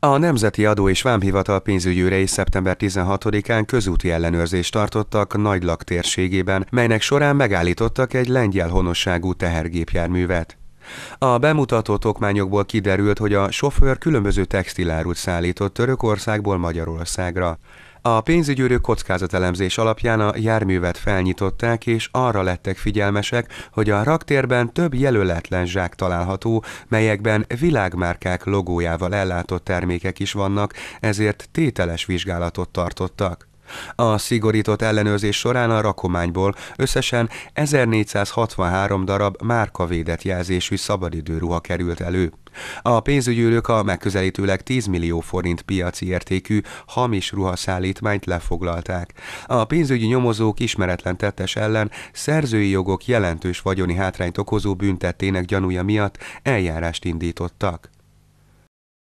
A Nemzeti Adó és Vámhivatal pénzügyőrei szeptember 16-án közúti ellenőrzést tartottak Nagylak térségében, melynek során megállítottak egy lengyel honosságú tehergépjárművet. A bemutató okmányokból kiderült, hogy a sofőr különböző textilárut szállított Törökországból Magyarországra. A pénzügyőrök kockázatelemzés alapján a járművet felnyitották, és arra lettek figyelmesek, hogy a raktérben több jelöletlen zsák található, melyekben világmárkák logójával ellátott termékek is vannak, ezért tételes vizsgálatot tartottak. A szigorított ellenőrzés során a rakományból összesen 1463 darab márkavédett jelzésű szabadidőruha került elő. A pénzügyűrök a megközelítőleg 10 millió forint piaci értékű hamis ruhaszállítmányt lefoglalták. A pénzügyi nyomozók ismeretlen tettes ellen szerzői jogok jelentős vagyoni hátrányt okozó büntettének gyanúja miatt eljárást indítottak.